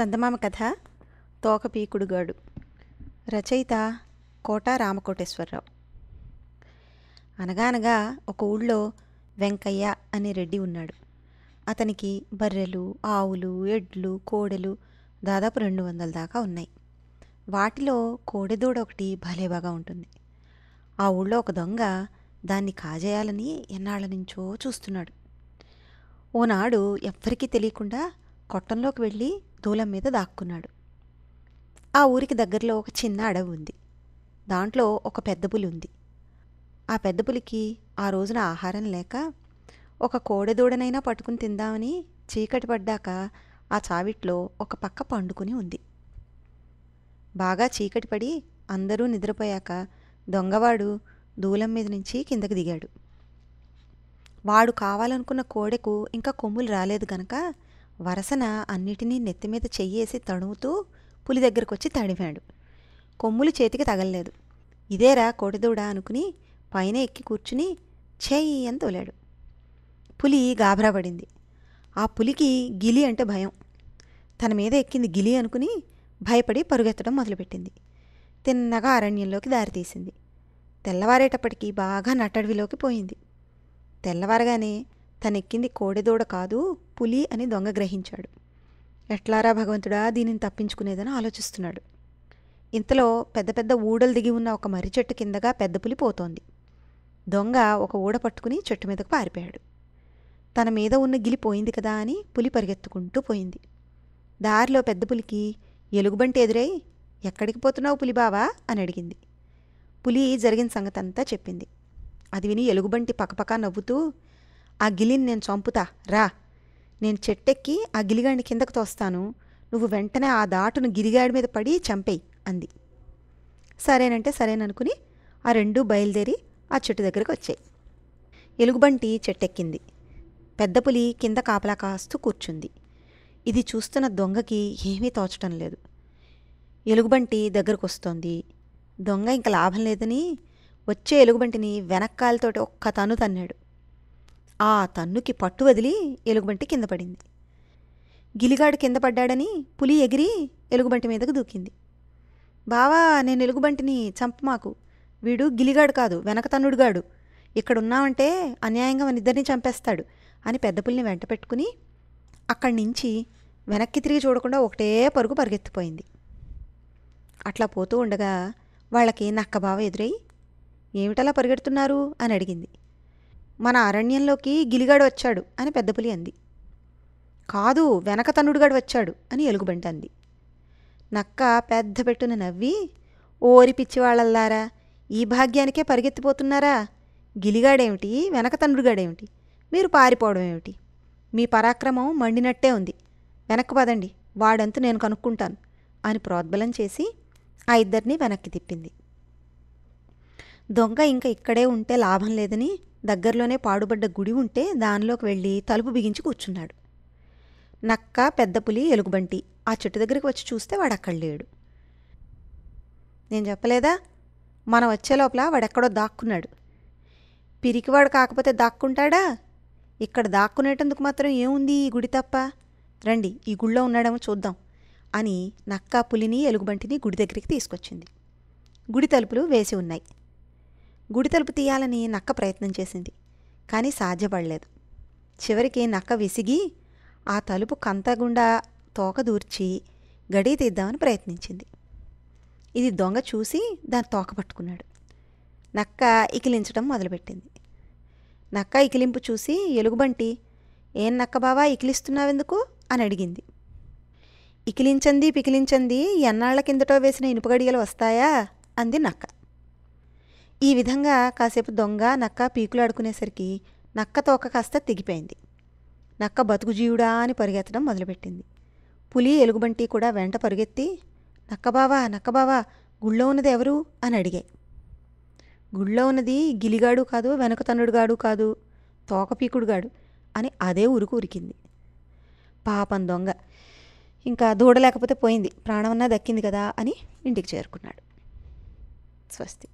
చందమామ కథ తోకపీకుడుగాడు రచయిత కోట రామకోటేశ్వరరావు అనగానగా ఒక ఊళ్ళో వెంకయ్య అనే రెడ్డి ఉన్నాడు అతనికి బర్రెలు ఆవులు ఎడ్లు కోడెలు దాదాపు రెండు వందల దాకా ఉన్నాయి వాటిలో కోడెదూడ ఒకటి భలే బాగా ఉంటుంది ఆ ఊళ్ళో ఒక దొంగ దాన్ని కాజేయాలని ఎన్నాళ్ళ నుంచో చూస్తున్నాడు ఓనాడు ఎవ్వరికీ తెలియకుండా కొట్టంలోకి వెళ్ళి దూలం మీద దాక్కున్నాడు ఆ ఊరికి దగ్గరలో ఒక చిన్న అడవి ఉంది దాంట్లో ఒక పెద్ద పులి ఉంది ఆ పెద్ద పులికి ఆ రోజున ఆహారం లేక ఒక కోడెదూడనైనా పట్టుకుని తిందామని చీకటి పడ్డాక ఆ చావిట్లో ఒక పక్క పండుకుని ఉంది బాగా చీకటి పడి అందరూ నిద్రపోయాక దొంగవాడు దూలం మీద నుంచి కిందకి దిగాడు వాడు కావాలనుకున్న కోడెకు ఇంకా కొమ్ములు రాలేదు గనక వరసన అన్నిటినీ నెత్తిమీద చెయ్యేసి తణువుతూ పులి దగ్గరకు వచ్చి కొమ్ములు చేతికి తగలలేదు ఇదేరా కోడిదూడ అనుకుని పైన ఎక్కి కూర్చుని చేయి అని తోలాడు పులి పడింది ఆ పులికి గిలి అంటే భయం తన మీద ఎక్కింది గిలి అనుకుని భయపడి పరుగెత్తడం మొదలుపెట్టింది తిన్నగా అరణ్యంలోకి దారితీసింది తెల్లవారేటప్పటికీ బాగా నట్టడవిలోకి పోయింది తెల్లవారగానే తనెక్కింది కోడెదోడ కాదు పులి అని దొంగ గ్రహించాడు ఎట్లారా భగవంతుడా దీనిని తప్పించుకునేదని ఆలోచిస్తున్నాడు ఇంతలో పెద్ద పెద్ద ఊడలు దిగి ఉన్న ఒక మర్రి చెట్టు కిందగా పెద్ద పులి పోతోంది దొంగ ఒక ఊడ పట్టుకుని చెట్టు మీదకు పారిపోయాడు తన మీద ఉన్న గిలి పోయింది కదా అని పులి పరిగెత్తుకుంటూ పోయింది దారిలో పెద్ద పులికి ఎలుగుబంటి ఎదురై ఎక్కడికి పోతున్నావు పులి బావా అని అడిగింది పులి జరిగిన సంగతంతా చెప్పింది అది విని ఎలుగుబంటి పక్కపక్క నవ్వుతూ ఆ గిలిని నేను చంపుతా రా నేను చెట్టెక్కి ఆ గిలిగాడిని కిందకు తోస్తాను నువ్వు వెంటనే ఆ దాటును గిరిగాడి మీద పడి చంపేయి అంది సరేనంటే సరేననుకుని ఆ రెండు బయలుదేరి ఆ చెట్టు దగ్గరకు వచ్చాయి ఎలుగుబంటి చెట్టెక్కింది పెద్ద పులి కింద కాపలా కాస్తూ కూర్చుంది ఇది చూస్తున్న దొంగకి ఏమీ తోచటం లేదు ఎలుగుబంటి దగ్గరకు వస్తోంది దొంగ ఇంకా లాభం లేదని వచ్చే ఎలుగుబంటిని వెనక్కాయలతోటి ఒక్క తను తన్నాడు ఆ తన్నుకి పట్టు వదిలి ఎలుగుబంటి కింద పడింది గిలిగాడు కింద పడ్డాడని పులి ఎగిరి ఎలుగుబంటి మీదకు దూకింది బావా నేను ఎలుగుబంటిని చంపమాకు వీడు గిలిగాడు కాదు వెనక తన్నుడుగాడు ఇక్కడున్నామంటే అన్యాయంగా మన ఇద్దరిని చంపేస్తాడు అని పెద్ద పులిని వెంట పెట్టుకుని అక్కడి నుంచి వెనక్కి తిరిగి చూడకుండా ఒకటే పరుగు పరిగెత్తిపోయింది అట్లా పోతూ ఉండగా వాళ్ళకి నక్క ఎదురై ఏమిటలా పరిగెడుతున్నారు అని అడిగింది మన అరణ్యంలోకి గిలిగాడు వచ్చాడు అని పెద్దపులి అంది కాదు వెనక తనుడుగాడు వచ్చాడు అని ఎలుగుబంటి అంది నక్క పెద్ద పెట్టున నవ్వి ఓరి పిచ్చివాళ్ళల్లారా ఈ భాగ్యానికే పరిగెత్తిపోతున్నారా గిలిగాడేమిటి వెనక తండ్రుడుగాడేమిటి మీరు పారిపోవడం ఏమిటి మీ పరాక్రమం మండినట్టే ఉంది వెనక్కు పదండి వాడంతు నేను కనుక్కుంటాను అని ప్రోద్బలం చేసి ఆ ఇద్దరిని వెనక్కి తిప్పింది దొంగ ఇంకా ఇక్కడే ఉంటే లాభం లేదని దగ్గరలోనే పాడుబడ్డ గుడి ఉంటే దానిలోకి వెళ్ళి తలుపు బిగించి కూర్చున్నాడు నక్క పెద్ద పులి ఎలుగుబంటి ఆ చెట్టు దగ్గరికి వచ్చి చూస్తే వాడు అక్కడ లేడు నేను చెప్పలేదా మనం వచ్చే లోపల వాడెక్కడో దాక్కున్నాడు పిరికివాడు కాకపోతే దాక్కుంటాడా ఇక్కడ దాక్కునేటందుకు మాత్రం ఏముంది ఈ గుడి తప్ప రండి ఈ గుళ్ళో ఉన్నాడేమో చూద్దాం అని నక్క పులిని ఎలుగుబంటిని గుడి దగ్గరికి తీసుకొచ్చింది గుడి తలుపులు వేసి ఉన్నాయి గుడి తలుపు తీయాలని నక్క ప్రయత్నం చేసింది కానీ సాధ్యపడలేదు చివరికి నక్క విసిగి ఆ తలుపు కంతగుండా తోక దూర్చి గడి తీద్దామని ప్రయత్నించింది ఇది దొంగ చూసి దాన్ని తోక పట్టుకున్నాడు నక్క ఇకిలించడం మొదలుపెట్టింది నక్క ఇకిలింపు చూసి ఎలుగుబంటి ఏం నక్క బావా ఇకిలిస్తున్నావెందుకు అని అడిగింది ఇకిలించంది పికిలించంది ఎన్నాళ్ల కిందటో వేసిన ఇనుపగడియలు వస్తాయా అంది నక్క ఈ విధంగా కాసేపు దొంగ నక్క పీకులాడుకునేసరికి నక్క తోక కాస్త తెగిపోయింది నక్క బతుకు జీవుడా అని పరిగెత్తడం మొదలుపెట్టింది పులి ఎలుగుబంటి కూడా వెంట పరుగెత్తి నక్కబావా నక్కబావా గుళ్ళో ఉన్నది ఎవరు అని అడిగాయి గుళ్ళో ఉన్నది గిలిగాడు కాదు వెనకతనుడుగాడు కాదు తోకపీకుడుగాడు అని అదే ఉరుకు ఉరికింది పాపం దొంగ ఇంకా దూడలేకపోతే పోయింది ప్రాణమన్నా దక్కింది కదా అని ఇంటికి చేరుకున్నాడు స్వస్తి